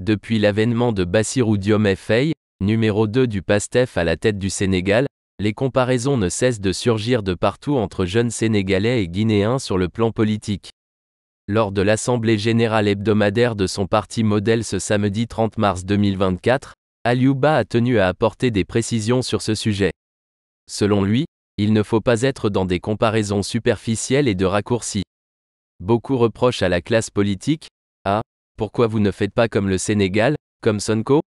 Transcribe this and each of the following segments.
Depuis l'avènement de Bassirou Diome numéro 2 du PASTEF à la tête du Sénégal, les comparaisons ne cessent de surgir de partout entre jeunes Sénégalais et Guinéens sur le plan politique. Lors de l'Assemblée générale hebdomadaire de son parti modèle ce samedi 30 mars 2024, Aliouba a tenu à apporter des précisions sur ce sujet. Selon lui, il ne faut pas être dans des comparaisons superficielles et de raccourcis. Beaucoup reprochent à la classe politique, pourquoi vous ne faites pas comme le Sénégal, comme Sonko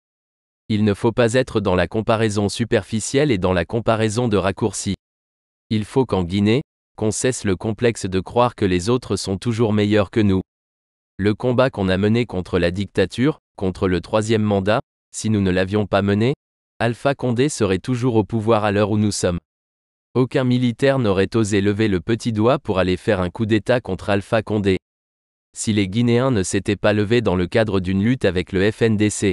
Il ne faut pas être dans la comparaison superficielle et dans la comparaison de raccourcis. Il faut qu'en Guinée, qu'on cesse le complexe de croire que les autres sont toujours meilleurs que nous. Le combat qu'on a mené contre la dictature, contre le troisième mandat, si nous ne l'avions pas mené, Alpha Condé serait toujours au pouvoir à l'heure où nous sommes. Aucun militaire n'aurait osé lever le petit doigt pour aller faire un coup d'État contre Alpha Condé si les Guinéens ne s'étaient pas levés dans le cadre d'une lutte avec le FNDC.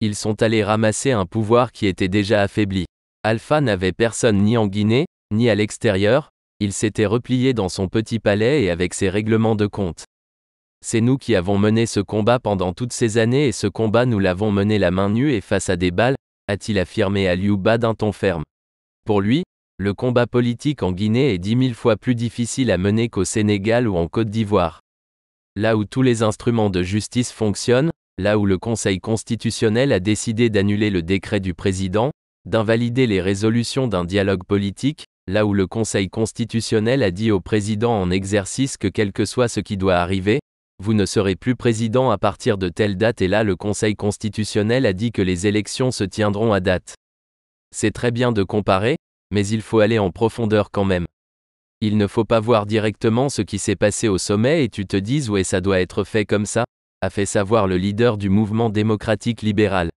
Ils sont allés ramasser un pouvoir qui était déjà affaibli. Alpha n'avait personne ni en Guinée, ni à l'extérieur, il s'était replié dans son petit palais et avec ses règlements de compte. C'est nous qui avons mené ce combat pendant toutes ces années et ce combat nous l'avons mené la main nue et face à des balles, a-t-il affirmé à d'un ton ferme. Pour lui, le combat politique en Guinée est dix mille fois plus difficile à mener qu'au Sénégal ou en Côte d'Ivoire là où tous les instruments de justice fonctionnent, là où le Conseil constitutionnel a décidé d'annuler le décret du président, d'invalider les résolutions d'un dialogue politique, là où le Conseil constitutionnel a dit au président en exercice que quel que soit ce qui doit arriver, vous ne serez plus président à partir de telle date et là le Conseil constitutionnel a dit que les élections se tiendront à date. C'est très bien de comparer, mais il faut aller en profondeur quand même. Il ne faut pas voir directement ce qui s'est passé au sommet et tu te dises ouais ça doit être fait comme ça, a fait savoir le leader du mouvement démocratique libéral.